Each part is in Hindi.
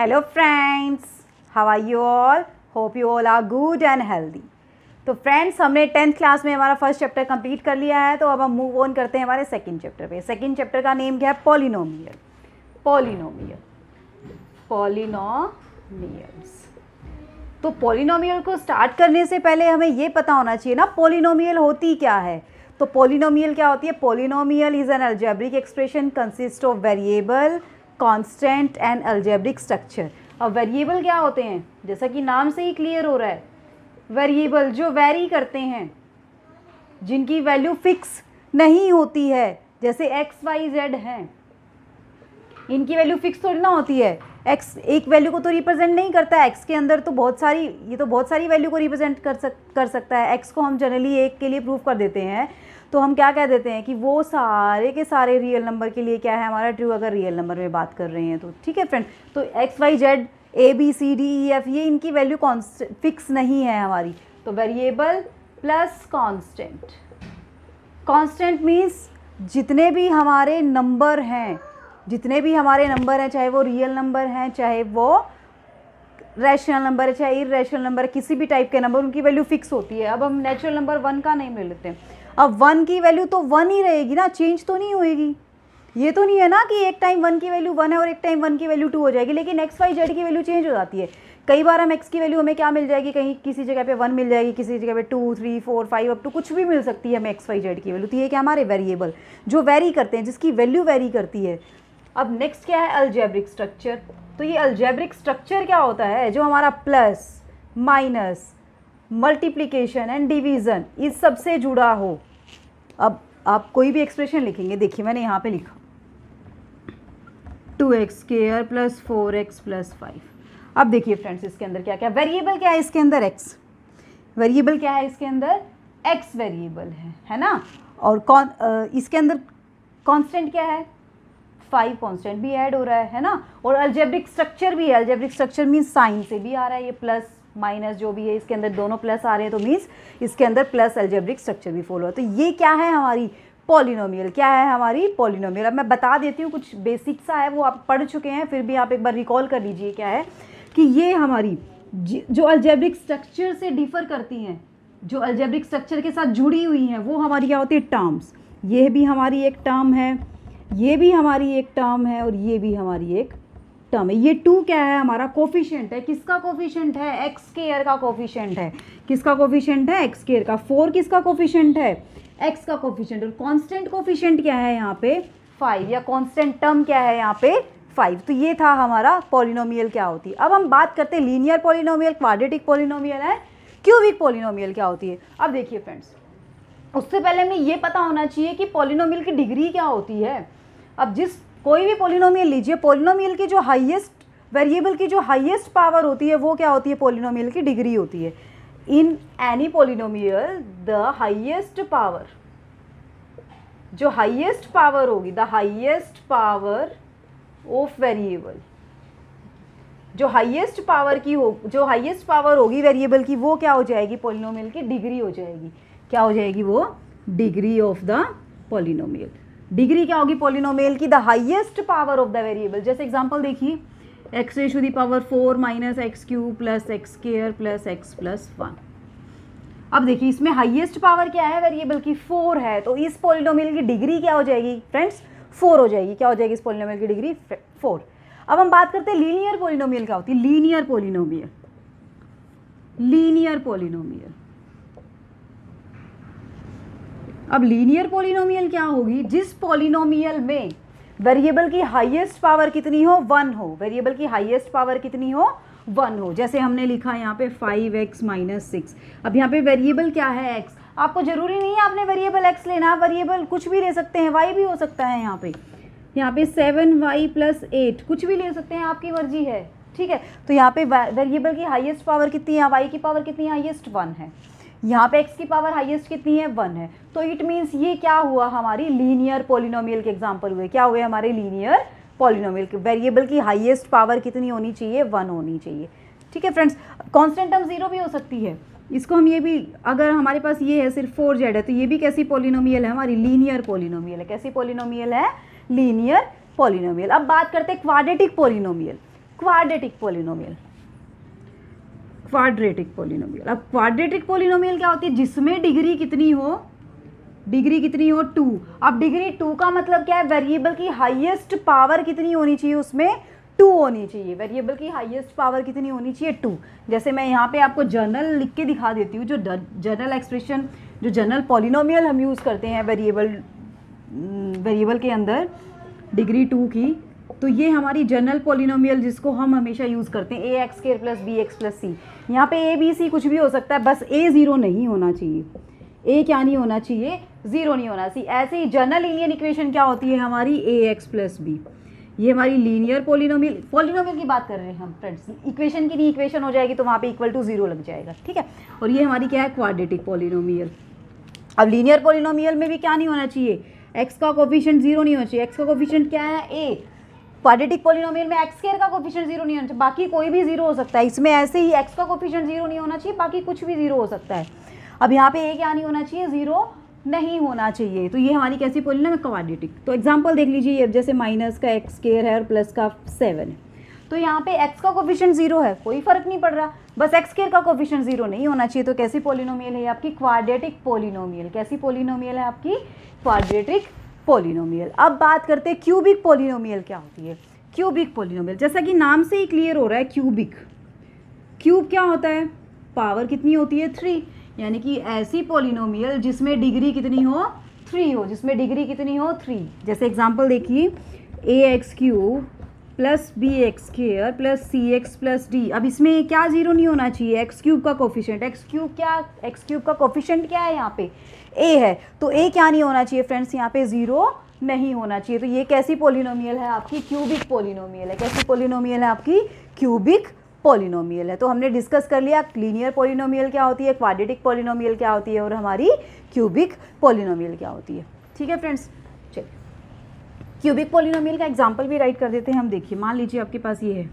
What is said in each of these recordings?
Hello friends how are you all hope you all are good and healthy तो फ्रेंड्स हमने टेंथ क्लास में हमारा फर्स्ट चैप्टर कंप्लीट कर लिया है तो अब हम मूव ऑन करते हैं हमारे सेकंड चैप्टर पे सेकंड चैप्टर का नेम क्या है पॉलिनोमियल पॉलिनोमियल पॉलिनोमियल्स तो पॉलिनोमियल को स्टार्ट करने से पहले हमें ये पता होना चाहिए ना पॉलिनोमियल होती क्या है तो पॉलिनोमियल क्या होती है polynomial is an algebraic expression consist of variable constant and algebraic structure अब वेरिएबल क्या होते हैं जैसा कि नाम से ही क्लियर हो रहा है वेरिएबल जो वेरी करते हैं जिनकी वैल्यू फिक्स नहीं होती है जैसे एक्स वाई जेड हैं इनकी वैल्यू फिक्स थोड़ी ना होती है एक्स एक वैल्यू को तो रिप्रेजेंट नहीं करता एक्स के अंदर तो बहुत सारी ये तो बहुत सारी वैल्यू को रिप्रेजेंट कर सक कर सकता है एक्स को हम जनरली एक के लिए प्रूव कर देते हैं तो हम क्या कह देते हैं कि वो सारे के सारे रियल नंबर के लिए क्या है हमारा ट्रू अगर रियल नंबर में बात कर रहे हैं तो ठीक है फ्रेंड तो X Y Z A B C D E F ये इनकी वैल्यू कॉन्स्ट फिक्स नहीं है हमारी तो variable plus constant constant means जितने भी हमारे नंबर हैं जितने भी हमारे नंबर हैं चाहे वो रियल नंबर हैं चाहे वो रैशनल नंबर है चाहे इ नंबर किसी भी टाइप के नंबर उनकी वैल्यू फिक्स होती है अब हम नेचुरल नंबर वन का नहीं मिल लेते हैं अब वन की वैल्यू तो वन ही रहेगी ना चेंज तो नहीं होएगी ये तो नहीं है ना कि एक टाइम वन की वैल्यू वन है और एक टाइम वन की वैल्यू टू हो जाएगी लेकिन एक्स वाई जेड की वैल्यू चेंज हो जाती है कई बार हम एक्स की वैल्यू हमें क्या मिल जाएगी कहीं किसी जगह पे वन मिल जाएगी किसी जगह पे two three four five up to कुछ भी मिल सकती है हमें एक्स वाई जेड की वैल्यू तो ये क्या हमारे वेरिएबल जो वेरी करते हैं जिसकी वैल्यू वेरी करती है अब नेक्स्ट क्या है अल्जेब्रिक स्ट्रक्चर तो ये अल्जेब्रिक स्ट्रक्चर क्या होता है जो हमारा plus minus multiplication and division इस सब से जुड़ा हो अब आप कोई भी एक्सप्रेशन लिखेंगे देखिए मैंने यहाँ पे लिखा two X square plus four x plus five अब देखिए फ्रेंड्स इसके अंदर क्या क्या वेरिएबल क्या है इसके अंदर एक्स वेरिएबल क्या है इसके अंदर एक्स वेरिएबल है है ना और कौन आ, इसके अंदर कॉन्स्टेंट क्या है फाइव कॉन्स्टेंट भी ऐड हो रहा है है ना और अल्जेब्रिक स्ट्रक्चर भी है अल्जेब्रिक स्ट्रक्चर मीन साइन से भी आ रहा है ये प्लस माइनस जो भी है इसके अंदर दोनों प्लस आ रहे हैं तो मीन्स इसके अंदर प्लस एल्जेब्रिक स्ट्रक्चर भी फॉलो है तो ये क्या है हमारी पॉलिनोमियल क्या है हमारी पॉलिनोमियल अब मैं बता देती हूँ कुछ बेसिक सा है वो आप पढ़ चुके हैं फिर भी आप एक बार रिकॉल कर लीजिए क्या है कि ये हमारी जो अल्जेब्रिक स्ट्रक्चर से डिफर करती हैं जो अल्जेब्रिक स्ट्रक्चर के साथ जुड़ी हुई हैं वो हमारी क्या होती है टर्म्स ये भी हमारी एक टर्म है ये भी हमारी एक टर्म है और ये भी हमारी एक टर्म है ये टू क्या है हमारा कोफिशियंट है किसका कोफिशियंट है एक्स केयर का कोफिशियंट है किसका कोफिशियंट है एक्स केयर का फोर किसका कोफिशियंट है एक्स का कोफिशियंट और कॉन्स्टेंट कोफिशियंट क्या है यहाँ पे फाइव या कॉन्स्टेंट टर्म क्या है यहाँ पे फाइव तो ये था हमारा पोलिनोमियल क्या होती है अब हम बात करते हैं लीनियर पोलिनोमियल क्वाडिटिक पोलिनोमियल है क्यूबिक पोलिनोमियल क्या होती है अब देखिए फ्रेंड्स उससे पहले हमें ये पता होना चाहिए कि पोलिनोमियल की डिग्री क्या होती है अब जिस कोई भी पोलिनोमियल लीजिए पोलिनोमियल की जो हाइएस्ट वेरिएबल की जो हाइएस्ट पावर होती है वो क्या होती है पोलिनोमियल की डिग्री होती है in any polynomial the highest power जो हाइएस्ट पावर होगी the highest power of variable जो हाइएस्ट पावर की हो जो हाइएस्ट पावर होगी वेरिएबल की वो क्या हो जाएगी पोलिनोमियल की डिग्री हो जाएगी क्या हो जाएगी वो degree of the polynomial degree क्या होगी पोलिनोमेल की the highest power of the variable जैसे एग्जाम्पल देखिए एक्स रेश पावर दावर four minus X cube plus X square plus X plus one अब देखिए इसमें हाइएस्ट पावर क्या है वेरिएबल की फोर है तो इस पोलिनोमियल की डिग्री क्या हो जाएगी फ्रेंड्स फोर हो जाएगी क्या हो जाएगी इस पोलिनोमेल की डिग्री फोर अब हम बात करते हैं लीनियर पोलिनोमियल क्या होती है लीनियर पोलिनोमियल लीनियर पोलिनोमियल अब लीनियर पोलिनोमियल क्या होगी जिस पोलिनोमियल में वेरिएबल की हाईएस्ट पावर कितनी हो वन हो वेरिएबल की हाईएस्ट पावर कितनी हो वन हो जैसे हमने लिखा यहाँ पे फाइव एक्स माइनस सिक्स अब यहाँ पे वेरिएबल क्या है एक्स आपको ज़रूरी नहीं है आपने वेरिएबल एक्स लेना वेरिएबल कुछ भी ले सकते हैं वाई भी हो सकता है यहाँ पे यहाँ पे सेवन वाई प्लस एट कुछ भी ले सकते हैं आपकी मर्जी है ठीक है तो यहाँ पे वेरिएबल की हाइएस्ट पावर कितनी है वाई की पावर कितनी हाइएस्ट वन है यहाँ पे x की पावर हाईएस्ट कितनी है वन है तो इट मीन्स ये क्या हुआ हमारी लीनियर पोलिनोमियल के एग्जाम्पल हुए क्या हुए हमारे लीनियर पोलिनोमियल के वेरिएबल की हाईएस्ट पावर कितनी होनी चाहिए वन होनी चाहिए ठीक है फ्रेंड्स कॉन्स्टेंट टर्म जीरो भी हो सकती है इसको हम ये भी अगर हमारे पास ये है सिर्फ फोर जेड है तो ये भी कैसी पोलिनोमियल है हमारी लीनियर पोलिनोमियल है कैसी पोलिनोमियल है लीनियर पोलिनोमियल अब बात करते हैं quadratic polynomial quadratic polynomial quadratic polynomial अब क्वाड्रेटिक पोलिनोमियल क्या होती है जिसमें डिग्री कितनी हो डिग्री कितनी हो टू अब डिग्री टू का मतलब क्या है वेरिएबल की हाइएस्ट पावर कितनी होनी चाहिए उसमें टू होनी चाहिए वेरिएबल की हाइएस्ट पावर कितनी होनी चाहिए टू जैसे मैं यहाँ पे आपको जर्नल लिख के दिखा देती हूँ जो जर्नल एक्सप्रेशन जो जर्नल पोलिनोमियल हम यूज़ करते हैं वेरिएबल वेरिएबल के अंदर डिग्री टू की तो ये हमारी जनरल पोलिनोमियल जिसको हम हमेशा यूज़ करते हैं a x square plus b x plus c यहाँ पे ए बी सी कुछ भी हो सकता है बस ए ज़ीरो नहीं होना चाहिए ए क्या नहीं होना चाहिए ज़ीरो नहीं होना चाहिए ऐसे ही जनरल लीनियर इक्वेशन क्या होती है हमारी ए एक्स प्लस बी ये हमारी लीनियर पोलिनोमियल पोलिनोमियल की बात कर रहे हैं हम फ्रेंड्स इक्वेशन की नहीं इक्वेशन हो जाएगी तो वहाँ पे इक्वल टू जीरो लग जाएगा ठीक है और ये हमारी क्या है क्वाड्रेटिक पोलिनोमियल अब लीनियर पोलिनोमियल में भी क्या नहीं होना चाहिए एक्स का कोफिशियंट जीरो नहीं होना चाहिए एक्स का कोफिशियंट क्या है ए क्वाड्रेटिक पोलिनोमियल में एक्स केयर का कोफिशियंट जीरो नहीं होना चाहिए बाकी कोई भी जीरो हो सकता है इसमें ऐसे ही एक्स का कोफिशियंट जीरो नहीं होना चाहिए बाकी कुछ भी जीरो हो सकता है अब यहाँ पे ये क्या नहीं होना चाहिए जीरो नहीं होना चाहिए तो ये हमारी कैसी पोलिनोम है क्वाड्रेटिक तो एग्जाम्पल देख लीजिए ये जैसे माइनस का एक्स है और प्लस का सेवन है तो यहाँ पे एक्स का कोफिशियंट जीरो है कोई फर्क नहीं पड़ रहा बस एक्स केयर का कोफिशियंट जीरो नहीं होना चाहिए तो कैसी पोलिनोमियल है आपकी क्वाड्रेटिक पोलिनोमियल कैसी पोलिनोमियल है आपकी क्वाड्रेटिक पोलिनोमियल अब बात करते हैं क्यूबिक पोलिनोमियल क्या होती है क्यूबिक पोलिनोमियल जैसा कि नाम से ही क्लियर हो रहा है क्यूबिक क्यूब क्या होता है पावर कितनी होती है थ्री यानी कि ऐसी पोलिनोमियल जिसमें डिग्री कितनी हो थ्री हो जिसमें डिग्री कितनी हो थ्री जैसे एग्जाम्पल देखिए a x cube plus b x square plus c x plus d अब इसमें क्या जीरो नहीं होना चाहिए एक्स क्यूब का कोफिशेंट एक्स क्यूब क्या एक्स क्यूब का कोफिशेंट क्या है यहाँ पे ए है तो ए क्या नहीं होना चाहिए फ्रेंड्स यहाँ पे ज़ीरो नहीं होना चाहिए तो ये कैसी पोलिनोमियल है आपकी क्यूबिक पोलिनोमियल है कैसी पोलिनोमियल है आपकी क्यूबिक पोलिनोमियल है तो हमने डिस्कस कर लिया लीनियर पोलिनोमियल क्या होती है क्वाडिटिक पोलिनोमियल क्या होती है और हमारी क्यूबिक पोलिनोमियल क्या होती है ठीक है फ्रेंड्स चलिए क्यूबिक पोलिनोमियल का एग्जाम्पल भी राइट कर देते हैं हम देखिए मान लीजिए आपके पास ये है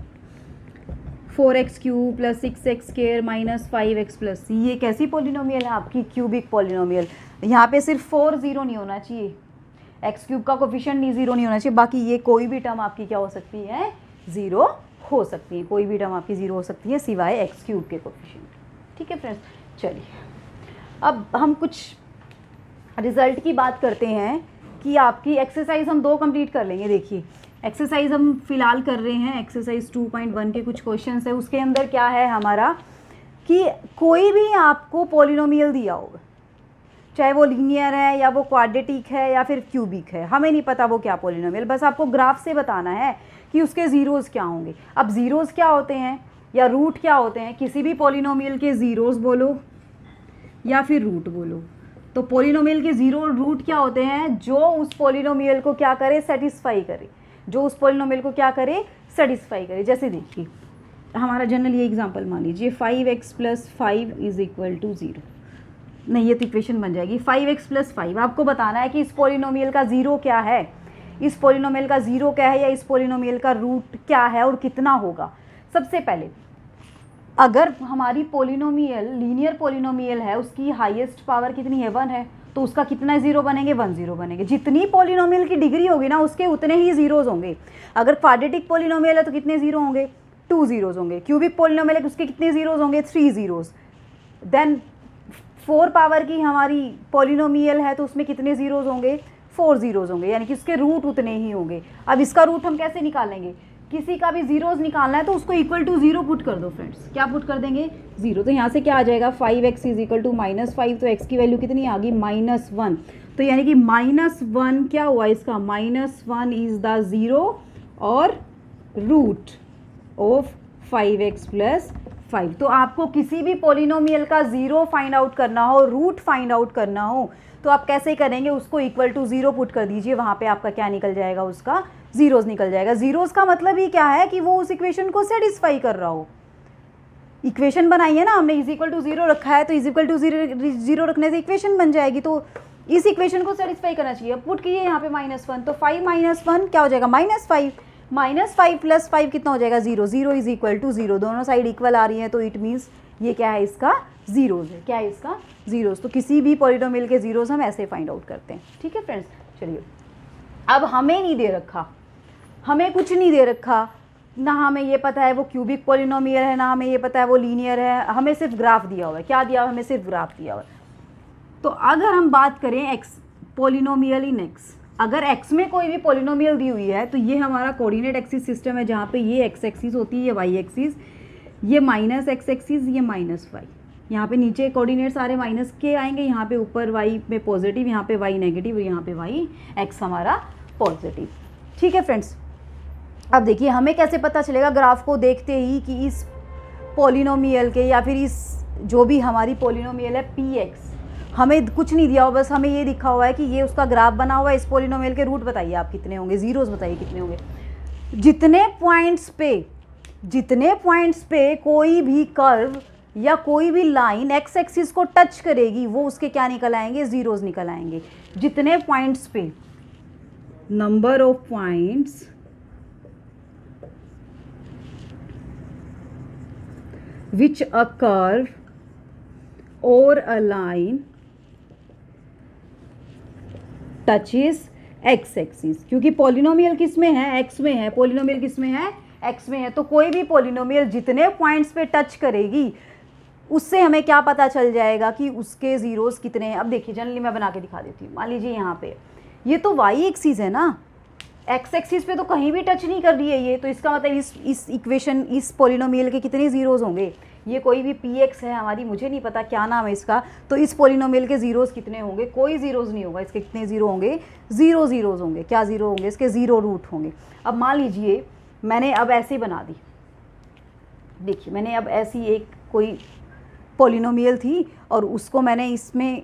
four x cube plus six x square minus five x plus ये कैसी पोलिनोमियल है आपकी क्यूबिक पोलिनोमियल यहाँ पे सिर्फ फोर ज़ीरो नहीं होना चाहिए एक्स क्यूब का कोफिशियंट नहीं ज़ीरो नहीं होना चाहिए बाकी ये कोई भी टर्म आपकी क्या हो सकती है ज़ीरो हो सकती है कोई भी टर्म आपकी ज़ीरो हो सकती है सिवाय एक्स क्यूब के कोफिशियंट ठीक है फ्रेंड्स चलिए अब हम कुछ रिज़ल्ट की बात करते हैं कि आपकी एक्सरसाइज हम दो कंप्लीट कर लेंगे देखिए एक्सरसाइज हम फिलहाल कर रहे हैं एक्सरसाइज 2.1 के कुछ क्वेश्चन है उसके अंदर क्या है हमारा कि कोई भी आपको पोलिनोमियल दिया होगा चाहे वो लीनियर है या वो क्वाड्रेटिक है या फिर क्यूबिक है हमें नहीं पता वो क्या पोलिनोमियल बस आपको ग्राफ से बताना है कि उसके ज़ीरोज़ क्या होंगे अब ज़ीरोज़ क्या होते हैं या रूट क्या होते हैं किसी भी पोलिनोमियल के ज़ीरोज़ बोलो या फिर रूट बोलो तो पोलिनोमियल के ज़ीरो रूट क्या होते हैं जो उस पोलिनोमियल को क्या करे सेटिस्फाई करे जो उस पोलिनोमियल को क्या करे सेटिस्फाई करे जैसे देखिए हमारा जनरल ये एग्जाम्पल मान लीजिए five x plus five is equal to zero नहीं ये तो इक्वेशन बन जाएगी फाइव एक्स प्लस फाइव आपको बताना है कि इस पोलिनोमियल का ज़ीरो क्या है इस पोलिनोमियल का ज़ीरो क्या है या इस पोलिनोमियल का रूट क्या है और कितना होगा सबसे पहले अगर हमारी पोलिनोमियल लीनियर पोलिनोमियल है उसकी हाइएस्ट पावर कितनी है वन है तो उसका कितना ज़ीरो बनेंगे वन ज़ीरो बनेंगे जितनी पोलिनोमियल की डिग्री होगी ना उसके उतने ही ज़ीरोज़ होंगे अगर क्वाड्रेटिक पोलिनोमियल है तो कितने ज़ीरो होंगे टू ज़ीरोज़ होंगे क्यूबिक पोलिनोमियल है तो उसके कितने ज़ीरोज़ होंगे three zeros then four power की हमारी पोलिनोमियल है तो उसमें कितने ज़ीरोज़ होंगे फोर ज़ीरोज़ होंगे यानी कि उसके रूट उतने ही होंगे अब इसका रूट हम कैसे निकालेंगे किसी का भी जीरोज निकालना है तो उसको इक्वल टू जीरो पुट कर दो फ्रेंड्स क्या पुट कर देंगे जीरो तो यहाँ से क्या आ जाएगा five x is equal to minus five तो एक्स की वैल्यू कितनी आ गई माइनस वन तो यानी कि माइनस वन क्या हुआ इसका minus one is the zero और root of five x plus five तो आपको किसी भी पोलिनोमियल का ज़ीरो फाइंड आउट करना हो रूट फाइंड आउट करना हो तो आप कैसे करेंगे उसको इक्वल टू ज़ीरो पुट कर दीजिए वहां पे आपका क्या निकल जाएगा उसका जीरोज निकल जाएगा जीरोज का मतलब ही क्या है कि वो उस इक्वेशन को सेटिस्फाई कर रहा हो इक्वेशन बनाई है ना हमने इज इक्वल टू जीरो रखा है तो is equal to zero zero रखने से इक्वेशन बन जाएगी तो इस इक्वेशन को सेटिस्फाई करना चाहिए पुट कीजिए यहाँ पे माइनस वन तो फाइव माइनस वन क्या हो जाएगा minus five minus five plus five कितना हो जाएगा zero zero is equal to zero दोनों साइड इक्वल आ रही है तो इट मीन्स ये क्या है इसका जीरोज है क्या है इसका जीरोज तो किसी भी पॉलिटोमिल के जीरोज हम ऐसे फाइंड आउट करते हैं ठीक है फ्रेंड्स चलिए अब हमें नहीं दे रखा हमें कुछ नहीं दे रखा ना हमें ये पता है वो क्यूबिक पोलिनोमियर है ना हमें ये पता है वो लीनियर है हमें सिर्फ ग्राफ दिया हुआ है क्या दिया हुआ हमें सिर्फ ग्राफ दिया हुआ है तो अगर हम बात करें एक्स पोलिनोमियल इन एक्स अगर एक्स में कोई भी पोलिनोमियल दी हुई है तो ये हमारा कोऑर्डिनेट एक्सिस सिस्टम है जहाँ पे ये एक्स एक्सिस होती है ये वाई एक्सिस ये माइनस एक्स एक्सिस ये माइनस वाई यहाँ पे नीचे कोऑर्डिनेट सारे माइनस के आएंगे यहाँ पे ऊपर वाई में पॉजिटिव यहाँ पे वाई नेगेटिव यहाँ पे वाई एक्स हमारा पॉजिटिव ठीक है फ्रेंड्स अब देखिए हमें कैसे पता चलेगा ग्राफ को देखते ही कि इस पोलिनोमियल के या फिर इस जो भी हमारी पोलिनोमियल है पी एक्स हमें कुछ नहीं दिया हो बस हमें ये दिखा हुआ है कि ये उसका ग्राफ बना हुआ है इस पोलिनोमियल के रूट बताइए आप कितने होंगे ज़ीरोज़ बताइए कितने होंगे जितने पॉइंट्स पे जितने पॉइंट्स पे कोई भी कर्व या कोई भी लाइन एक्स एक्सिस को टच करेगी वो उसके क्या निकल आएंगे ज़ीरोज़ निकल आएंगे जितने पॉइंट्स पे number of points which a curve or a line touches x axis क्योंकि पोलिनोमियल किस में है एक्स में है पोलिनोमियल किस में है एक्स में है तो कोई भी पोलिनोमियल जितने पॉइंट्स पे टच करेगी उससे हमें क्या पता चल जाएगा कि उसके ज़ीरोज़ कितने हैं अब देखिए जनरली मैं बना के दिखा देती हूँ मान लीजिए यहाँ पे ये तो वाई एक्सिस है ना एक्स एक्सिस पे तो कहीं भी टच नहीं कर रही है ये तो इसका मतलब इस इस इक्वेशन इस पोलिनोमियल के कितने ज़ीरोज़ होंगे ये कोई भी पी एक्स है हमारी मुझे नहीं पता क्या नाम है इसका तो इस पोलिनोमियल के ज़ीरोज़ कितने होंगे कोई ज़ीरोज़ नहीं होगा इसके कितने ज़ीरो होंगे ज़ीरो ज़ीरोज़ होंगे क्या ज़ीरो होंगे इसके ज़ीरो रूट होंगे अब मान लीजिए मैंने अब ऐसे बना दी देखिए मैंने अब ऐसी एक कोई पोलिनोमियल थी और उसको मैंने इसमें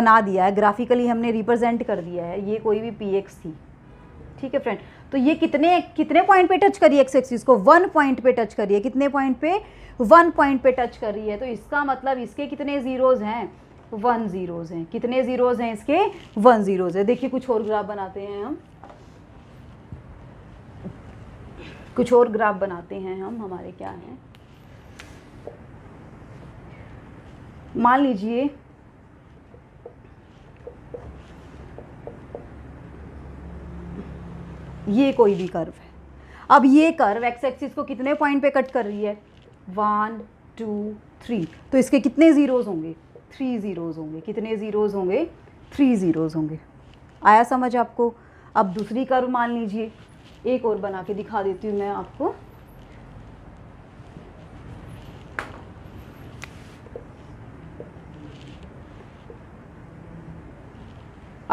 बना दिया है ग्राफिकली हमने रिप्रेजेंट कर दिया है ये कोई भी पी एक्स थी ठीक है फ्रेंड तो ये कितने कितने पॉइंट पे टच करी एक्स एक्सिस को वन पॉइंट पे टच करी है कितने पॉइंट पे वन पॉइंट पे टच कर रही है तो इसका मतलब इसके कितने ज़ीरोज़ हैं वन ज़ीरोज़ हैं कितने ज़ीरोज़ हैं इसके वन ज़ीरोज़ है देखिए कुछ और ग्राफ बनाते हैं हम कुछ और ग्राफ बनाते हैं हम हमारे क्या हैं मान लीजिए ये कोई भी कर्व है अब ये कर्व एक्स एक्सिस को कितने पॉइंट पे कट कर रही है वन टू थ्री तो इसके कितने ज़ीरोज़ होंगे थ्री ज़ीरोज़ होंगे कितने ज़ीरोज़ होंगे थ्री ज़ीरोज़ होंगे आया समझ आपको अब दूसरी कर्व मान लीजिए एक और बना के दिखा देती हूँ मैं आपको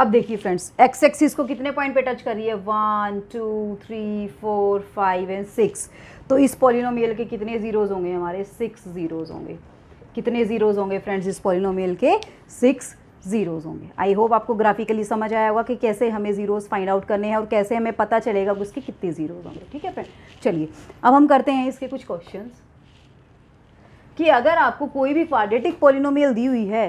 अब देखिए फ्रेंड्स एक्स एक्सिस को कितने पॉइंट पे टच कर रही है one two three four five and six तो इस पॉलिनोमियल के कितने ज़ीरोज़ होंगे हमारे सिक्स ज़ीरोज़ होंगे कितने ज़ीरोज़ होंगे फ्रेंड्स इस पॉलिनोमियल के सिक्स ज़ीरोज़ होंगे आई होप आपको ग्राफिकली समझ आया होगा कि कैसे हमें ज़ीरोज़ फाइंड आउट करने हैं और कैसे हमें पता चलेगा कि उसके कितने ज़ीरोज़ होंगे ठीक है फ्रेंड चलिए अब हम करते हैं इसके कुछ क्वेश्चन कि अगर आपको कोई भी क्वाड्रेटिक पॉलिनोमियल दी हुई है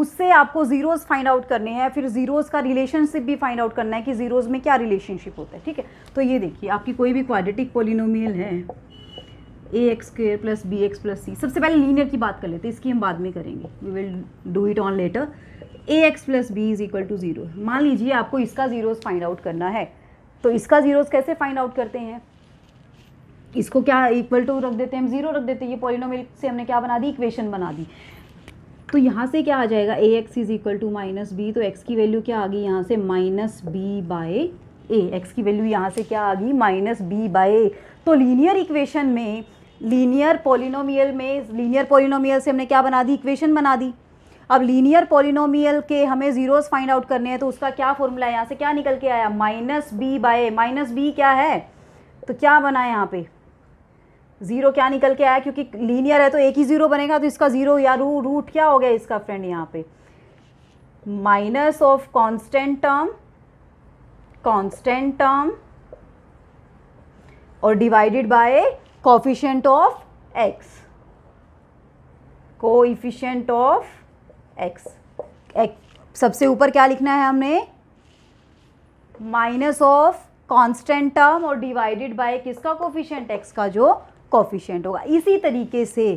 उससे आपको ज़ीरोज़ फाइंड आउट करने हैं फिर ज़ीरोज़ का रिलेशनशिप भी फाइंड आउट करना है कि ज़ीरोज़ में क्या रिलेशनशिप होता है ठीक है तो ये देखिए आपकी कोई भी क्वाड्रेटिक पोलिनोमियल है a x square plus b x plus c सबसे पहले लीनियर की बात कर लेते हैं इसकी हम बाद में करेंगे we will do it on later a x plus b is equal to zero मान लीजिए आपको इसका ज़ीरोज़ फाइंड आउट करना है तो इसका ज़ीरोज़ कैसे फाइंड आउट करते हैं इसको क्या इक्वल टू रख देते हैं हम ज़ीरो रख देते हैं ये पॉलिनोमियल से हमने क्या बना दी इक्वेशन बना दी तो यहाँ से क्या आ जाएगा a x is equal to minus b तो एक्स की वैल्यू क्या आ गई यहाँ से minus b by a x की वैल्यू यहाँ से क्या आ गई माइनस बी बाय ए तो लीनियर इक्वेशन में लीनियर पोलिनोमियल में लीनियर पोलिनोमियल से हमने क्या बना दी इक्वेशन बना दी अब लीनियर पोलिनोमियल के हमें ज़ीरोज़ फाइंड आउट करने हैं तो उसका क्या फॉर्मूला है यहाँ से क्या निकल के आया minus b by minus b क्या है तो क्या बना है यहाँ पे ज़ीरो क्या निकल के आया क्योंकि लीनियर है तो एक ही ज़ीरो बनेगा तो इसका ज़ीरो या रू रूट क्या हो गया इसका फ्रेंड यहाँ पे minus of constant term constant term और divided by coefficient of x coefficient of x सबसे ऊपर क्या लिखना है हमने माइनस ऑफ कांस्टेंट टर्म और डिवाइडेड बाय किसका कोफिशिएंट एक्स का जो कॉफिशेंट होगा इसी तरीके से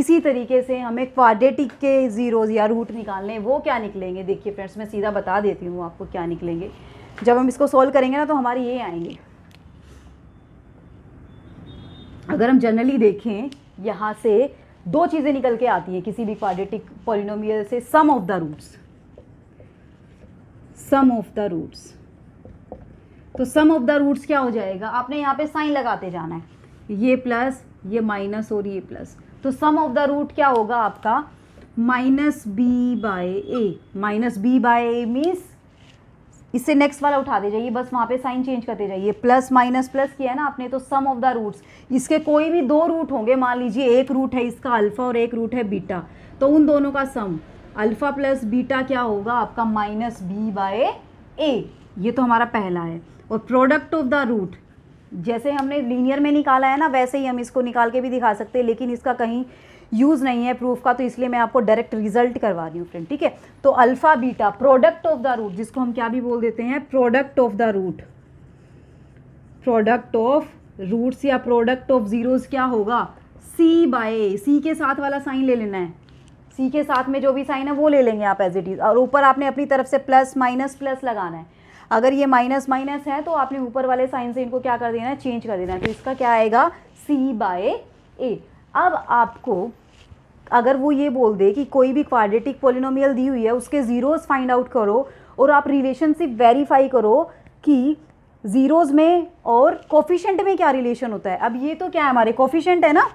इसी तरीके से हमें क्वाडेटिक के ज़ीरोज़ या रूट निकालने वो क्या निकलेंगे देखिए फ्रेंड्स मैं सीधा बता देती हूँ आपको क्या निकलेंगे जब हम इसको सॉल्व करेंगे ना तो हमारे ये आएंगे अगर हम जनरली देखें यहाँ से दो चीज़ें निकल के आती हैं किसी भी क्वाडेटिक पॉलिनोमियल से sum of the roots sum of the roots तो सम ऑफ द रूट्स क्या हो जाएगा आपने यहाँ पे साइन लगाते जाना है ये प्लस ये माइनस और ये प्लस तो सम ऑफ द रूट क्या होगा आपका minus b by a minus b by a means इससे नेक्स्ट वाला उठा दे जाइए बस वहाँ पे साइन चेंज करते जाइए प्लस माइनस प्लस किया है ना आपने तो सम ऑफ द रूट्स इसके कोई भी दो रूट होंगे मान लीजिए एक रूट है इसका अल्फ़ा और एक रूट है बीटा तो उन दोनों का सम अल्फ़ा प्लस बीटा क्या होगा आपका माइनस बी बाय ए ये तो हमारा पहला है और प्रोडक्ट ऑफ द रूट जैसे हमने लीनियर में निकाला है ना वैसे ही हम इसको निकाल के भी दिखा सकते हैं लेकिन इसका कहीं यूज़ नहीं है प्रूफ का तो इसलिए मैं आपको डायरेक्ट रिजल्ट करवा रही हूँ फ्रेंड ठीक है तो alpha beta product of the root जिसको हम क्या भी बोल देते हैं product of the root product of roots या प्रोडक्ट ऑफ ज़ीरोज़ क्या होगा सी बाय सी के साथ वाला साइन ले लेना है सी के साथ में जो भी साइन है वो ले लेंगे आप एज इट इज़ और ऊपर आपने अपनी तरफ से प्लस माइनस प्लस लगाना है अगर ये माइनस माइनस है तो आपने ऊपर वाले साइन से इनको क्या कर देना है चेंज कर देना है तो इसका क्या आएगा सी बाय ए अब आपको अगर वो ये बोल दे कि कोई भी क्वाड्रेटिक पोलिनोमियल दी हुई है उसके ज़ीरोज़ फाइंड आउट करो और आप रिलेशनशिप वेरीफाई करो कि ज़ीरोज़ में और कोफिशेंट में क्या रिलेशन होता है अब ये तो क्या है हमारे कोफिशेंट है ना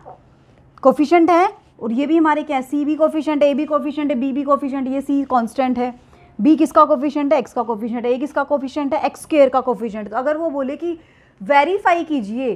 कोफिशेंट है और ये भी हमारे क्या है सी भी कोफिशेंट ए भी कोफिशेंट बी भी कोफिशेंट ये सी कॉन्स्टेंट है बी किसका कोफिशियंट है एक्स का कोफिशियंट है ए किसका कोफिशियंट है एक्स स्केयर का कोफिशियंट तो अगर वो बोले कि वेरीफाई कीजिए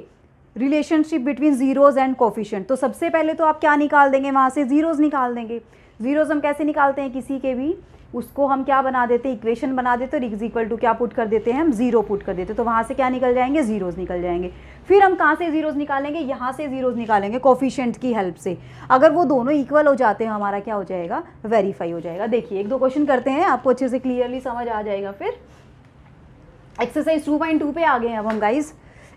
relationship between zeros and coefficient तो सबसे पहले तो आप क्या निकाल देंगे वहाँ से जीरोज़ निकाल देंगे जीरोज़ हम कैसे निकालते हैं किसी के भी उसको हम क्या बना देते हैं इक्वेशन बना देते और इज इक्वल टू क्या पुट कर देते हैं हम जीरो पुट कर देते तो वहाँ से क्या निकल जाएंगे जीरोज़ निकल जाएंगे फिर हम कहाँ से जीरोज़ निकालेंगे यहाँ से जीरोज़ निकालेंगे कॉफिशेंट की हेल्प से अगर वो दोनों इक्वल हो जाते हैं हमारा क्या हो जाएगा वेरीफाई हो जाएगा देखिए एक दो क्वेश्चन करते हैं आपको अच्छे से क्लियरली समझ आ जाएगा फिर एक्सरसाइज टू पॉइंट टू पे आ गए हैं अब हम guys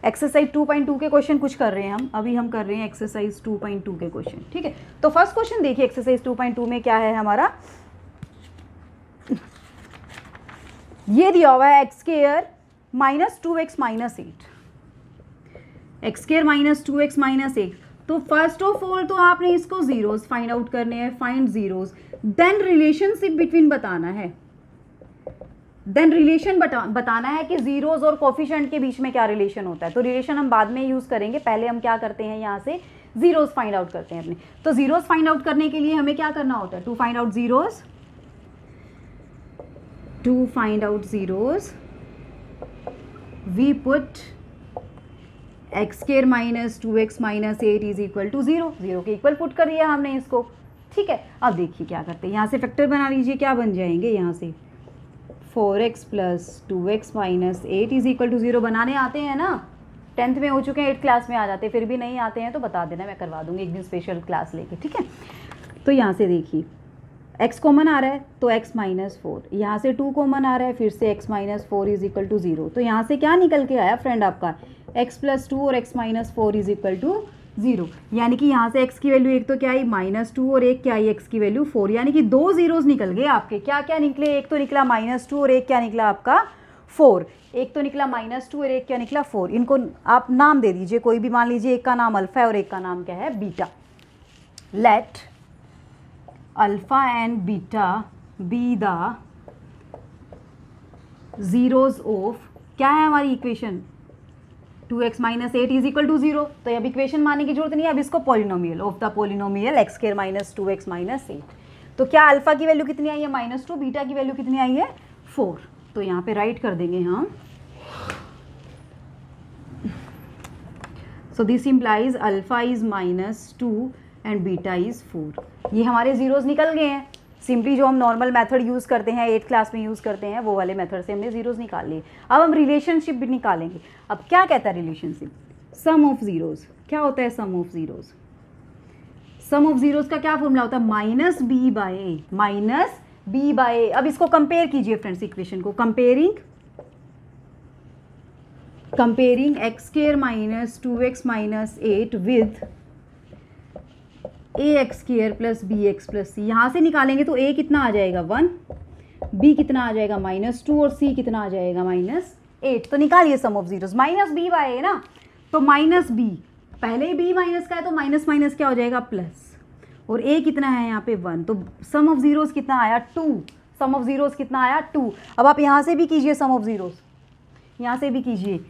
exercise two point two के क्वेश्चन कुछ कर रहे हैं हम अभी हम कर रहे हैं एक्सरसाइज टू पॉइंट टू के क्वेश्चन ठीक है तो फर्स्ट क्वेश्चन देखिए एक्सरसाइज टू पॉइंट टू में क्या है हमारा ये दिया हुआ है x square minus two x minus eight x square minus two x minus eight तो फर्स्ट ऑफ ऑल तो आपने इसको जीरोस फाइंड आउट करने हैं find zeros then relationship between बताना है देन रिलेशन बता, बताना है कि जीरोस और कॉफिशेंट के बीच में क्या रिलेशन होता है तो रिलेशन हम बाद में यूज़ करेंगे पहले हम क्या करते हैं यहां से जीरोस फाइंड आउट करते हैं अपने तो जीरोस फाइंड आउट करने के लिए हमें क्या करना होता है to find out zeros to find out zeros we put x square minus two x minus eight is equal to zero के इक्वल पुट कर दिया हमने इसको ठीक है अब देखिए क्या करते हैं यहाँ से फैक्टर बना लीजिए क्या बन जाएंगे यहाँ से four x plus two x minus eight is equal to zero बनाने आते हैं ना टेंथ में हो चुके हैं एट क्लास में आ जाते हैं फिर भी नहीं आते हैं तो बता देना मैं करवा दूँगी एक दिन स्पेशल क्लास लेके ठीक है तो यहाँ से देखिए एक्स कॉमन आ रहा है तो एक्स माइनस फोर यहाँ से टू कॉमन आ रहा है फिर से x minus four is equal to zero तो यहाँ से क्या निकल के आया फ्रेंड आपका एक्स प्लस टू और x minus four is equal to zero यानी कि यहाँ से एक्स की वैल्यू एक तो क्या आई माइनस टू और एक क्या आई एक्स की वैल्यू फोर यानी कि दो जीरोज निकल गए आपके क्या क्या निकले एक तो निकला माइनस टू और एक क्या निकला आपका फोर एक तो निकला माइनस टू और एक क्या निकला फोर इनको आप नाम दे दीजिए कोई भी मान लीजिए एक का नाम अल्फ़ा है और एक का नाम क्या है beta let alpha and beta be the zeros of क्या है हमारी equation 2x x minus eight is equal to zero तो अब इक्वेशन मानने की जरूरत नहीं है अब इसको polynomial of the polynomial x square minus two x minus eight तो क्या अल्फा की वैल्यू कितनी आई है माइनस टू बीटा की वैल्यू कितनी आई है फोर तो यहाँ पे राइट कर देंगे हम so this implies alpha is minus two and beta is four ये हमारे ज़ीरोज़ निकल गए हैं सिंपली जो हम नॉर्मल मेथड यूज़ करते हैं एट क्लास में यूज़ करते हैं वो वाले मेथड से हमने ज़ीरोज़ निकाल लिए अब हम रिलेशनशिप भी निकालेंगे अब क्या कहता है रिलेशनशिप सम ऑफ ज़ीरोज़ क्या होता है sum of zeros sum of zeros का क्या फॉर्मूला होता है minus b by minus b by अब इसको कंपेयर कीजिए फ्रेंड्स इक्वेशन को comparing comparing x square minus two x minus eight with a x square plus b x plus c यहाँ से निकालेंगे तो ए कितना आ जाएगा वन बी कितना आ जाएगा माइनस टू और सी कितना आ जाएगा माइनस एट तो निकालिए sum of zeros minus b y है ना तो माइनस बी पहले बी माइनस का है तो माइनस माइनस क्या हो जाएगा प्लस और ए कितना है यहाँ पे वन तो सम ऑफ जीरोस कितना आया टू सम ऑफ जीरोस कितना आया टू अब आप यहाँ से भी कीजिए सम ऑफ जीरोस यहाँ से भी कीजिए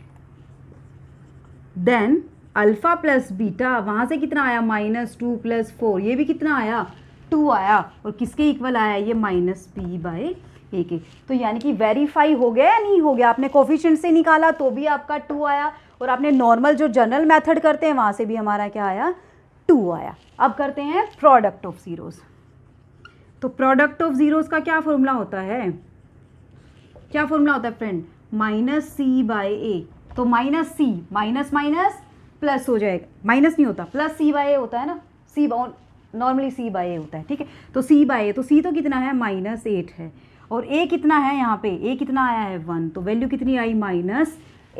देन अल्फ़ा प्लस बीटा वहाँ से कितना आया माइनस टू प्लस फोर ये भी कितना आया टू आया और किसके इक्वल आया ये माइनस पी बाई ए के तो यानी कि वेरीफाई हो गया या नहीं हो गया आपने कोफिशेंट से निकाला तो भी आपका टू आया और आपने नॉर्मल जो जनरल मेथड करते हैं वहाँ से भी हमारा क्या आया टू आया अब करते हैं प्रोडक्ट ऑफ ज़ीरोज़ तो प्रोडक्ट ऑफ ज़ीरोज़ का क्या फॉर्मूला होता है क्या फॉर्मूला होता है friend minus c by a तो minus c minus minus plus हो जाएगा माइनस नहीं होता प्लस सी बाय ए होता है ना सी नॉर्मली सी बाय ए होता है ठीक है तो सी बाय ए तो सी तो कितना है माइनस एट है और ए कितना है यहाँ पे ए कितना आया है वन तो वैल्यू कितनी आई माइनस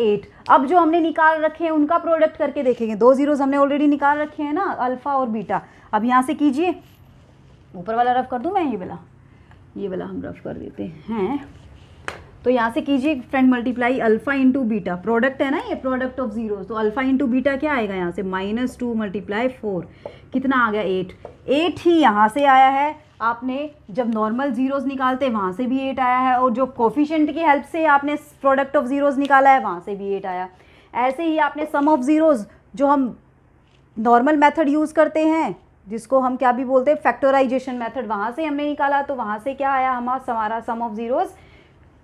एट अब जो हमने निकाल रखे हैं उनका प्रोडक्ट करके देखेंगे दो जीरोज हमने ऑलरेडी निकाल रखे हैं ना अल्फ़ा और बीटा अब यहाँ से कीजिए ऊपर वाला रफ कर दूँ मैं ये वाला ये वाला हम रफ कर देते हैं तो यहाँ से कीजिए friend multiply alpha into beta product है ना ये प्रोडक्ट ऑफ जीरो तो अल्फा इंटू बीटा क्या आएगा यहाँ से माइनस टू मल्टीप्लाई फोर कितना आ गया एट एट ही यहाँ से आया है आपने जब नॉर्मल ज़ीरोज़ निकालते वहाँ से भी एट आया है और जो कोफिशेंट की हेल्प से आपने प्रोडक्ट ऑफ ज़ीरोज़ निकाला है वहाँ से भी एट आया ऐसे ही आपने सम ऑफ ज़ीरोज़ जो हम नॉर्मल मेथड यूज़ करते हैं जिसको हम क्या भी बोलते हैं फैक्टराइजेशन मेथड वहाँ से हमने निकाला तो वहाँ से क्या आया हमारा हमारा सम ऑफ ज़ीरोज़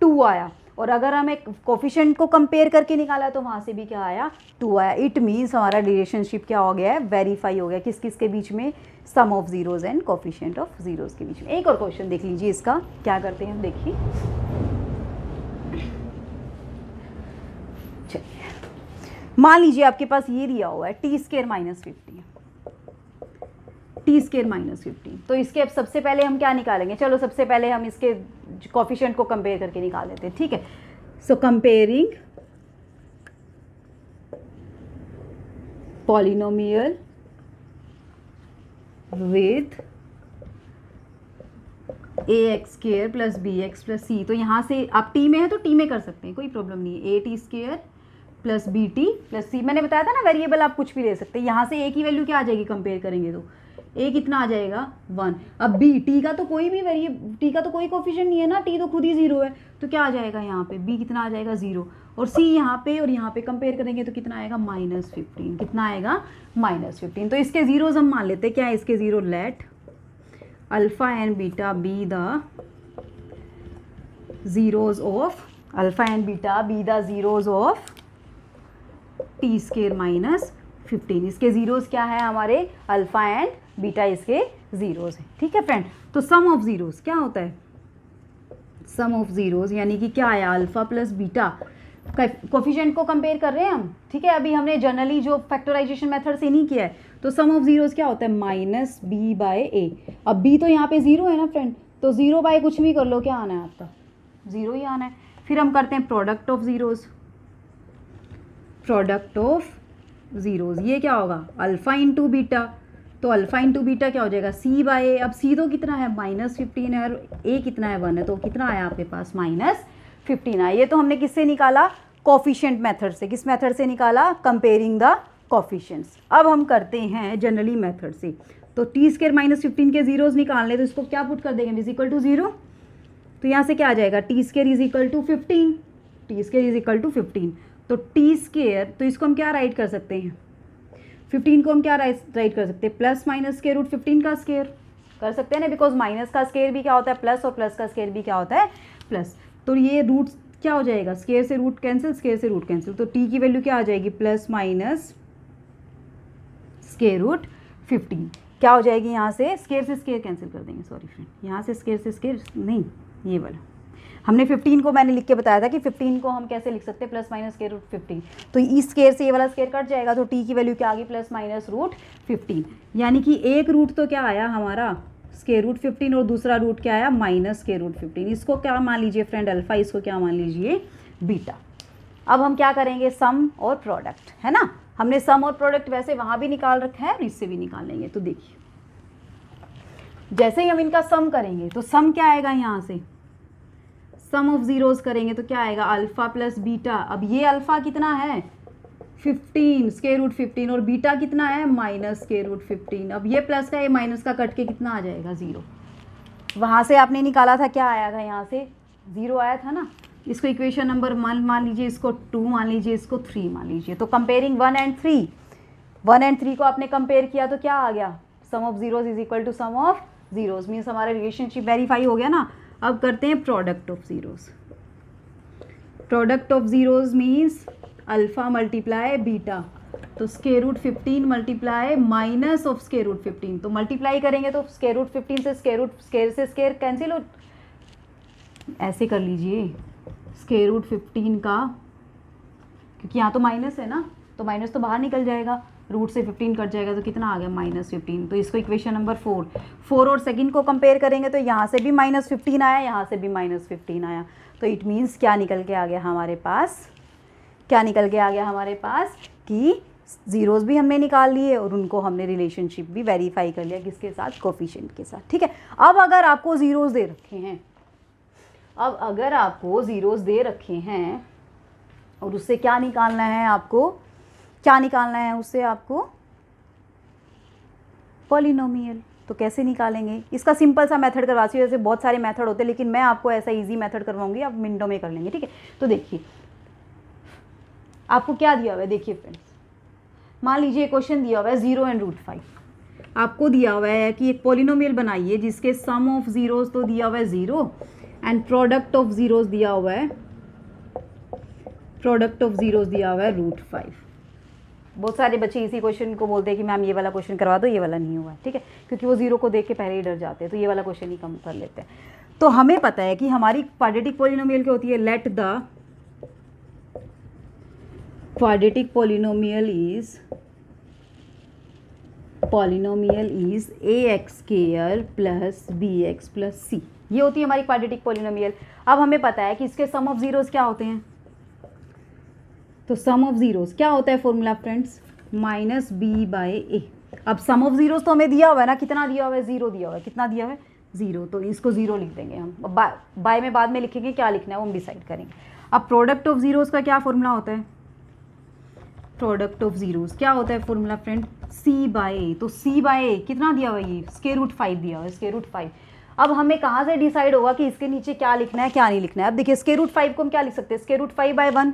टू आया और अगर हमें कोफिशेंट को कंपेयर करके निकाला तो वहाँ से भी क्या आया टू आया इट मीन्स हमारा रिलेशनशिप क्या हो गया है वेरीफाई हो गया किस किस के बीच में sum of zeros and coefficient of zeros के बीच में एक और क्वेश्चन देख लीजिए इसका क्या करते हैं हम देखिए मान लीजिए आपके पास ये दिया हुआ है t square minus fifty t square minus fifty तो इसके अब सबसे पहले हम क्या निकालेंगे चलो सबसे पहले हम इसके कॉफिशेंट को कंपेयर करके निकाल लेते हैं ठीक है so comparing polynomial with a x square plus b x plus c तो यहाँ से आप टी में है तो टी में कर सकते हैं कोई प्रॉब्लम नहीं है a t square plus b t plus c मैंने बताया था ना वेरिएबल आप कुछ भी ले सकते हैं यहाँ से ए की वैल्यू क्या आ जाएगी कंपेयर करेंगे तो ए कितना आ जाएगा वन अब बी टी का तो कोई भी वेरिए टी का तो कोई कोफिशन नहीं है ना टी तो खुद ही जीरो है तो क्या आ जाएगा यहाँ पे बी कितना आ जाएगा जीरो और सी यहाँ पे और यहाँ पे कंपेयर करेंगे तो कितना आएगा माइनस फिफ्टीन कितना आएगा माइनस फिफ्टीन तो इसके जीरोज हम मान लेते हैं क्या है इसके zero let alpha and beta be the zeros of alpha and beta be the zeros of t square minus 15 इसके zeros क्या है हमारे अल्फा एंड बीटा इसके ज़ीरोज़ हैं ठीक है फ्रेंड तो सम ऑफ ज़ीरोज़ क्या होता है सम ऑफ ज़ीरोज़ यानी कि क्या आया अल्फ़ा प्लस बीटा कोफिशेंट को कंपेयर कर रहे हैं हम ठीक है अभी हमने जनरली जो फैक्टराइजेशन मेथड से नहीं किया है तो सम ऑफ ज़ीरोज़ क्या होता है माइनस बी बाय ए अब बी तो यहाँ पे ज़ीरो है ना फ्रेंड तो ज़ीरो बाय कुछ भी कर लो क्या आना है आपका ज़ीरो ही आना है फिर हम करते हैं product of zeros product of zeros ये क्या होगा अल्फ़ा इंटू बीटा तो अल्फ़ा इंटू बीटा क्या हो जाएगा सी बाय ए अब सी तो कितना है माइनस फिफ्टीन है और ए कितना है वन है तो कितना आया आपके पास माइनस फिफ्टीन आया ये तो हमने किससे निकाला कॉफिशियंट मेथड से किस मेथड से निकाला कंपेयरिंग द कॉफिशियंट्स अब हम करते हैं जनरली मेथड से तो टी स्केयर माइनस फिफ्टीन के जीरोज निकालने तो इसको क्या पुट कर देंगे इज इक्वल टू जीरो तो यहाँ से क्या आ जाएगा t square is equal to fifteen t square is equal to fifteen तो टी स्केयर तो इसको हम क्या राइट कर सकते हैं फिफ्टीन को हम क्या राइट कर सकते हैं प्लस माइनस के रूट फिफ्टीन का स्केयर कर सकते हैं ना बिकॉज माइनस का स्केयर भी क्या होता है प्लस और प्लस का स्केयर भी क्या होता है प्लस तो ये रूट क्या हो जाएगा स्केयर से रूट कैंसिल स्केयर से रूट कैंसिल तो टी की वैल्यू क्या आ जाएगी plus minus square root fifteen क्या हो जाएगी यहाँ से स्केयर से स्केयर कैंसिल कर देंगे सॉरी फ्रेंड यहाँ से स्केयर से स्केयर नहीं ये वाला हमने 15 को मैंने लिख के बताया था कि 15 को हम कैसे लिख सकते हैं प्लस माइनस के रूट फिफ्टीन तो इस e स्केयर से ये वाला स्केयर कट जाएगा तो टी की वैल्यू क्या आ गई प्लस माइनस रूट फिफ्टीन यानी कि एक रूट तो क्या आया हमारा स्केयर रूट फिफ्टीन और दूसरा रूट क्या आया माइनस के रूट फिफ्टीन इसको क्या मान लीजिए फ्रेंड अल्फा इसको क्या मान लीजिए बीटा अब हम क्या करेंगे सम और प्रोडक्ट है ना हमने सम और प्रोडक्ट वैसे वहाँ भी निकाल रखा है और इससे भी निकाल लेंगे तो देखिए जैसे ही हम इनका सम करेंगे तो सम क्या आएगा यहाँ से सम ऑफ ज़ीरोज़ करेंगे तो क्या आएगा अल्फ़ा प्लस बीटा अब ये अल्फ़ा कितना है फिफ्टीन स्केयर रूट फिफ्टीन और बीटा कितना है माइनस स्केयर रूट फिफ्टीन अब ये प्लस का ये माइनस का कट के कितना आ जाएगा ज़ीरो वहाँ से आपने निकाला था क्या आया था यहाँ से ज़ीरो आया था ना इसको इक्वेशन नंबर वन मान लीजिए इसको टू मान लीजिए इसको थ्री मान लीजिए तो comparing one and three one and three को आपने कंपेयर किया तो क्या आ गया sum of zeros is equal to sum of zeros means हमारा रिलेशनशिप वेरीफाई हो गया ना अब करते हैं product of zeros product of zeros means alpha multiply beta तो square root fifteen multiply minus of square root fifteen तो मल्टीप्लाई करेंगे तो स्केयर रूट फिफ्टीन से स्केयर रूट स्केयर से स्केयर कैंसिल हो ऐसे कर लीजिए स्केयर रूट फिफ्टीन का क्योंकि यहाँ तो माइनस है ना तो माइनस तो बाहर निकल जाएगा रूट से फिफ्टीन कट जाएगा तो कितना आ गया माइनस फिफ्टीन तो इसको इक्वेशन नंबर फोर फोर और सेकेंड को कंपेयर करेंगे तो यहाँ से भी माइनस फिफ्टीन आया यहाँ से भी माइनस फिफ्टीन आया तो इट मीन्स क्या निकल के आ गया हमारे पास क्या निकल के आ गया हमारे पास कि ज़ीरोज़ भी हमने निकाल लिए और उनको हमने रिलेशनशिप भी वेरीफाई कर लिया किसके साथ कोफिशेंट के साथ ठीक है अब अगर आपको ज़ीरोज़ दे रखे हैं अब अगर आपको ज़ीरोज़ दे रखे हैं और उससे क्या निकालना है आपको क्या निकालना है उससे आपको पॉलिनोमियल तो कैसे निकालेंगे इसका सिंपल सा मेथड करवाती हूँ जैसे बहुत सारे मेथड होते हैं लेकिन मैं आपको ऐसा इजी मेथड करवाऊंगी आप मिनटों में कर लेंगे ठीक है तो देखिए आपको क्या दिया हुआ है देखिए फ्रेंड्स मान लीजिए क्वेश्चन दिया हुआ है जीरो एंड रूट फाइव आपको दिया हुआ है कि एक पोलिनोमियल बनाइए जिसके सम ऑफ जीरोज तो दिया हुआ है zero and product of zeros दिया हुआ है प्रोडक्ट ऑफ जीरोज दिया हुआ है रूट फाइव बहुत सारे बच्चे इसी क्वेश्चन को बोलते हैं कि मैम ये वाला क्वेश्चन करवा दो ये वाला नहीं हुआ ठीक है क्योंकि वो जीरो को देख के पहले ही डर जाते हैं तो ये वाला क्वेश्चन ही कम कर लेते हैं तो हमें पता है कि हमारी क्वाड्रेटिक पोलिनोमियल क्या होती है let the quadratic polynomial is polynomial is a x square plus b x plus c ये होती है हमारी क्वाड्रेटिक पॉलिनोमियल अब हमें पता है कि इसके सम ऑफ जीरोज क्या होते हैं तो सम ऑफ जीरोस क्या होता है formula friends minus b by a अब सम ऑफ ज़ीरोज़ तो हमें दिया हुआ है ना कितना दिया हुआ है ज़ीरो दिया हुआ है कितना दिया हुआ है ज़ीरो तो इसको ज़ीरो लिख देंगे हम बाय बाय में बाद में लिखेंगे क्या लिखना है वो हम डिसाइड करेंगे अब प्रोडक्ट ऑफ ज़ीरोज़ का क्या फॉर्मूला होता है प्रोडक्ट ऑफ ज़ीरोज़ क्या होता है formula friend c by a तो सी बाय ए कितना दिया हुआ है ये स्केयर रूट फाइव दिया हुआ है स्केयर रूट फाइव अब हमें कहाँ से डिसाइड होगा कि इसके नीचे क्या लिखना है क्या नहीं लिखना है अब देखिए स्केयर रूट फाइव को हम क्या लिख सकते हैं square root five by one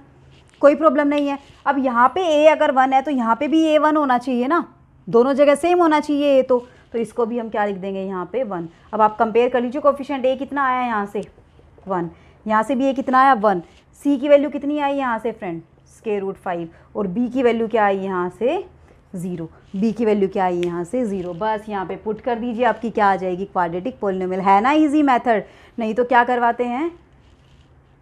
कोई प्रॉब्लम नहीं है अब यहाँ पे ए अगर वन है तो यहाँ पे भी ए वन होना चाहिए ना दोनों जगह सेम होना चाहिए ए तो तो इसको भी हम क्या लिख देंगे यहाँ पे वन अब आप कंपेयर कर लीजिए कोफिशेंट ए कितना आया यहाँ से वन यहाँ से भी ए कितना आया वन सी की वैल्यू कितनी आई यहाँ से फ्रेंड स्केयर रूट फाइव और बी की वैल्यू क्या आई यहाँ से ज़ीरो बी की वैल्यू क्या आई यहाँ से ज़ीरो बस यहाँ पे पुट कर दीजिए आपकी क्या आ जाएगी क्वाड्रेटिक पोलिनोमियल है ना इजी मेथड नहीं तो क्या करवाते हैं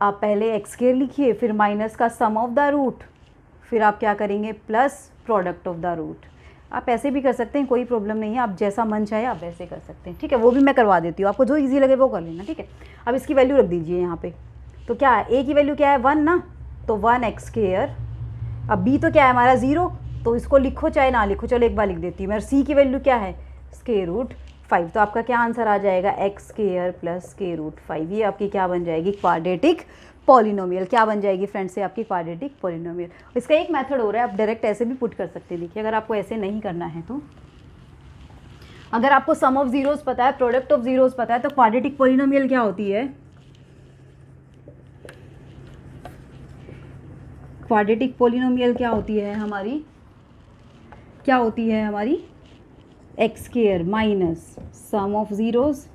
आप पहले एक्स केयर लिखिए फिर माइनस का सम ऑफ द रूट फिर आप क्या करेंगे plus product of the root आप ऐसे भी कर सकते हैं कोई प्रॉब्लम नहीं है आप जैसा मन चाहे आप वैसे कर सकते हैं ठीक है वो भी मैं करवा देती हूँ आपको जो ईजी लगे वो कर लेना ठीक है अब इसकी वैल्यू रख दीजिए यहाँ पे तो क्या है ए की वैल्यू क्या है वन ना तो वन एक्स केयर अब बी तो क्या है हमारा ज़ीरो तो इसको लिखो चाहे ना लिखो चलो एक बार लिख देती हूँ मैं और सी की वैल्यू क्या है स्केयर रूट फाइव तो आपका क्या आंसर आ जाएगा एक्स स्केयर प्लस के रूट फाइव ये आपकी क्या बन जाएगी क्वाड्रेटिक पॉलिनोमियल क्या बन जाएगी फ्रेंड्स ये आपकी क्वाड्रेटिक पॉलिनोमियल इसका एक मेथड हो रहा है आप डायरेक्ट ऐसे भी पुट कर सकते हैं देखिए अगर आपको ऐसे नहीं करना है तो अगर आपको सम ऑफ जीरोज पता है प्रोडक्ट ऑफ जीरोज पता है तो क्वाड्रेटिक पॉलिनोमियल क्या होती है क्वाड्रेटिक पॉलिनोमियल क्या होती है हमारी क्या होती है हमारी x square minus sum of zeros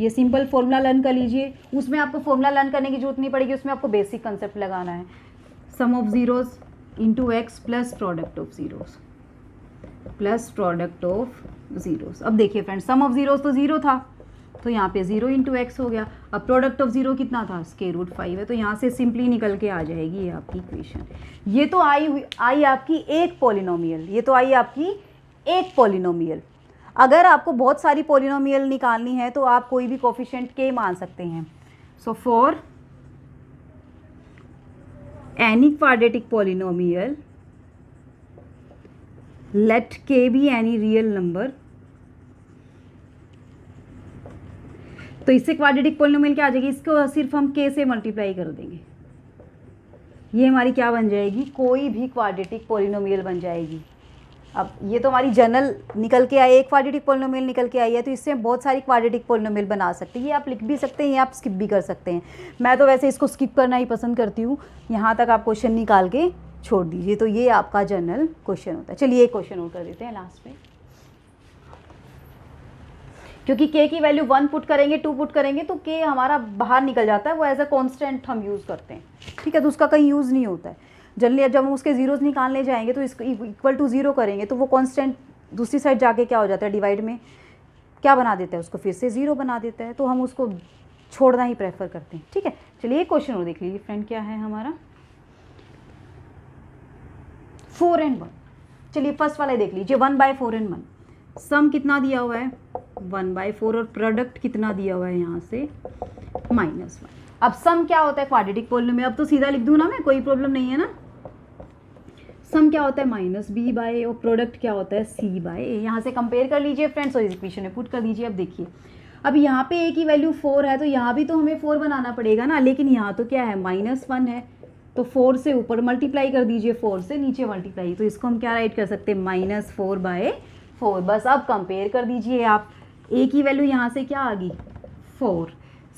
ये सिंपल फॉर्मूला लर्न कर लीजिए उसमें आपको फॉर्मूला लर्न करने की जरूरत नहीं पड़ेगी उसमें आपको बेसिक कंसेप्ट लगाना है sum of zeros into x plus product of zeros plus product of zeros अब देखिए फ्रेंड सम ऑफ ज़ीरोज़ तो ज़ीरो था तो यहाँ पे ज़ीरो इंटू एक्स हो गया अब प्रोडक्ट ऑफ ज़ीरो कितना था स्के रूट फाइव है तो यहाँ से सिंपली निकल के आ जाएगी ये आपकी इक्वेशन ये तो आई आई आपकी एक पोलिनोमियल ये तो आई आपकी एक पोलिनोमियल अगर आपको बहुत सारी पोलिनोमियल निकालनी है तो आप कोई भी कोफिशेंट के मान सकते हैं so for any quadratic polynomial let k be any real number तो इससे क्वाडेटिक पोलिनोमियल क्या आ जाएगी इसको सिर्फ हम के से मल्टीप्लाई कर देंगे ये हमारी क्या बन जाएगी कोई भी क्वाड्रेटिक पोलिनोमियल बन जाएगी अब ये तो हमारी जनरल निकल के आई है एक क्वाड्रेटिक पोलिनोमियल निकल के आई है तो इससे बहुत सारी क्वाड्रेटिक पोलिनोमियल बना सकते हैं ये आप लिख भी सकते हैं ये आप स्किप भी कर सकते हैं मैं तो वैसे इसको स्किप करना ही पसंद करती हूँ यहाँ तक आप क्वेश्चन निकाल के छोड़ दीजिए तो ये आपका जनरल क्वेश्चन होता है चलिए एक क्वेश्चन और कर देते हैं लास्ट में क्योंकि के की वैल्यू वन पुट करेंगे टू पुट करेंगे तो के हमारा बाहर निकल जाता है वो एज अ कॉन्स्टेंट हम यूज़ करते हैं ठीक है तो उसका कहीं यूज़ नहीं होता है जनरली जब हम उसके ज़ीरोज़ निकालने जाएंगे तो इसको इक्वल टू ज़ीरो करेंगे तो वो कॉन्स्टेंट दूसरी साइड जाके क्या हो जाता है डिवाइड में क्या बना देता है उसको फिर से ज़ीरो बना देता है तो हम उसको छोड़ना ही प्रेफर करते हैं ठीक है चलिए एक क्वेश्चन और देख लीजिए फ्रेंड क्या है हमारा फोर एंड वन चलिए फर्स्ट वाला देख लीजिए one by four and one sum कितना दिया हुआ है वन बाय फोर और प्रोडक्ट कितना दिया हुआ है यहाँ से माइनस वन अब सम क्या होता है क्वाड्रेटिक पॉलिनोम में अब तो सीधा लिख दूँ ना मैं कोई प्रॉब्लम नहीं है ना सम क्या होता है माइनस बी बाय और प्रोडक्ट क्या होता है सी बाय यहाँ से कंपेयर कर लीजिए फ्रेंड्स और इक्वेशन में पुट कर दीजिए अब देखिए अब यहाँ पे ए की वैल्यू फोर है तो यहाँ भी तो हमें फोर बनाना पड़ेगा ना लेकिन यहाँ तो क्या है माइनस वन है तो फोर से ऊपर मल्टीप्लाई कर दीजिए फोर से नीचे मल्टीप्लाई तो इसको हम क्या राइट कर सकते हैं माइनस फोर बाय फोर बस अब कंपेयर कर दीजिए आप ए की वैल्यू यहाँ से क्या आ गई फोर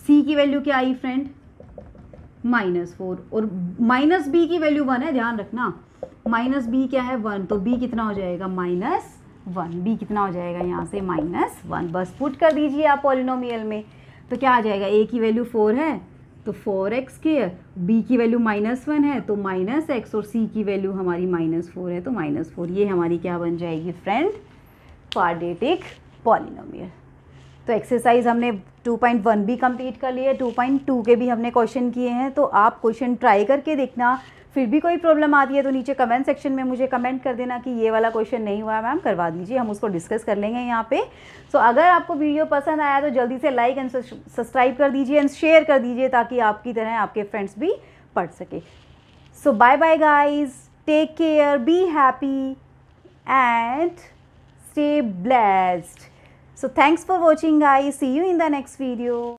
सी की वैल्यू क्या आई फ्रेंड माइनस फोर और माइनस बी की वैल्यू वन है ध्यान रखना माइनस बी क्या है वन तो बी कितना हो जाएगा माइनस वन बी कितना हो जाएगा यहाँ से माइनस वन बस पुट कर दीजिए आप पॉलिनोमियल में तो क्या आ जाएगा ए की वैल्यू फोर है तो फोर एक्स के बी की वैल्यू माइनस वन है तो माइनस एक्स और सी की वैल्यू हमारी माइनस फोर है तो माइनस फोर ये हमारी क्या बन जाएगी फ्रेंड क्वाड्रेटिक पॉलिनोमियल तो एक्सरसाइज हमने 2.1 भी कंप्लीट कर लिए 2.2 के भी हमने क्वेश्चन किए हैं तो आप क्वेश्चन ट्राई करके देखना फिर भी कोई प्रॉब्लम आती है तो नीचे कमेंट सेक्शन में मुझे कमेंट कर देना कि ये वाला क्वेश्चन नहीं हुआ मैम करवा दीजिए हम उसको डिस्कस कर लेंगे यहाँ पे सो so, अगर आपको वीडियो पसंद आया तो जल्दी से लाइक एंड सब्सक्राइब कर दीजिए एंड शेयर कर दीजिए ताकि आपकी तरह आपके फ्रेंड्स भी पढ़ सके so bye bye guys take care be happy and stay blessed So thanks for watching guys. See you in the next video.